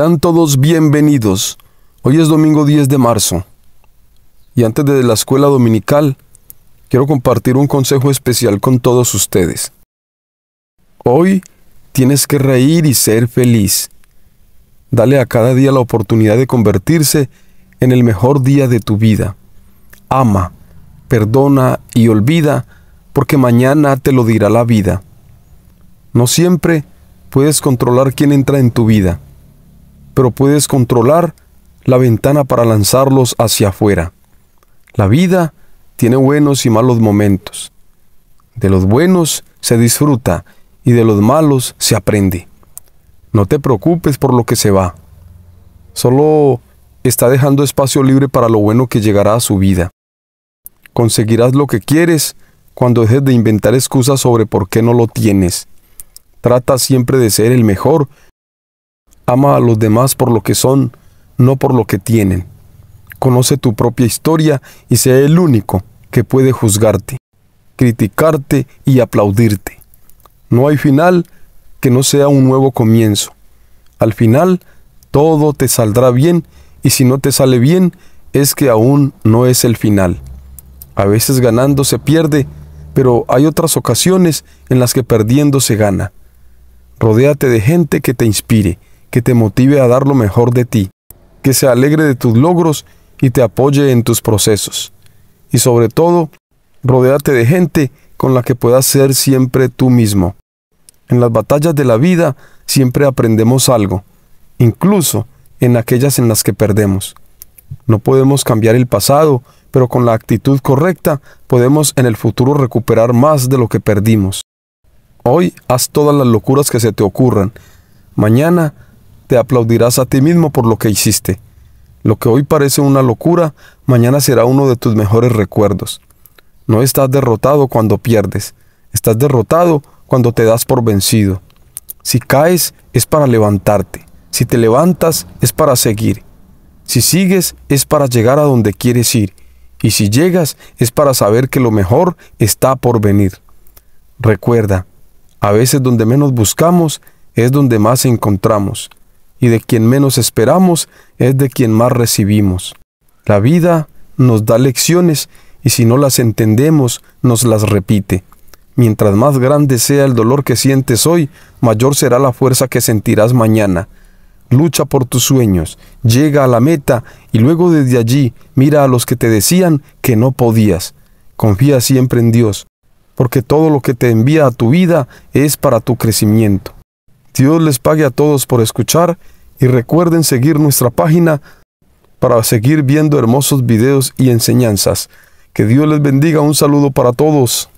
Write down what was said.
Sean todos bienvenidos. Hoy es domingo 10 de marzo. Y antes de la escuela dominical, quiero compartir un consejo especial con todos ustedes. Hoy tienes que reír y ser feliz. Dale a cada día la oportunidad de convertirse en el mejor día de tu vida. Ama, perdona y olvida, porque mañana te lo dirá la vida. No siempre puedes controlar quién entra en tu vida pero puedes controlar la ventana para lanzarlos hacia afuera. La vida tiene buenos y malos momentos. De los buenos se disfruta y de los malos se aprende. No te preocupes por lo que se va. Solo está dejando espacio libre para lo bueno que llegará a su vida. Conseguirás lo que quieres cuando dejes de inventar excusas sobre por qué no lo tienes. Trata siempre de ser el mejor Ama a los demás por lo que son, no por lo que tienen. Conoce tu propia historia y sea el único que puede juzgarte, criticarte y aplaudirte. No hay final que no sea un nuevo comienzo. Al final, todo te saldrá bien y si no te sale bien, es que aún no es el final. A veces ganando se pierde, pero hay otras ocasiones en las que perdiendo se gana. Rodéate de gente que te inspire, que te motive a dar lo mejor de ti, que se alegre de tus logros y te apoye en tus procesos. Y sobre todo, rodéate de gente con la que puedas ser siempre tú mismo. En las batallas de la vida siempre aprendemos algo, incluso en aquellas en las que perdemos. No podemos cambiar el pasado, pero con la actitud correcta podemos en el futuro recuperar más de lo que perdimos. Hoy haz todas las locuras que se te ocurran. Mañana te aplaudirás a ti mismo por lo que hiciste. Lo que hoy parece una locura, mañana será uno de tus mejores recuerdos. No estás derrotado cuando pierdes, estás derrotado cuando te das por vencido. Si caes es para levantarte, si te levantas es para seguir, si sigues es para llegar a donde quieres ir, y si llegas es para saber que lo mejor está por venir. Recuerda, a veces donde menos buscamos es donde más encontramos y de quien menos esperamos es de quien más recibimos. La vida nos da lecciones y si no las entendemos nos las repite. Mientras más grande sea el dolor que sientes hoy, mayor será la fuerza que sentirás mañana. Lucha por tus sueños, llega a la meta y luego desde allí mira a los que te decían que no podías. Confía siempre en Dios, porque todo lo que te envía a tu vida es para tu crecimiento. Dios les pague a todos por escuchar y recuerden seguir nuestra página para seguir viendo hermosos videos y enseñanzas. Que Dios les bendiga. Un saludo para todos.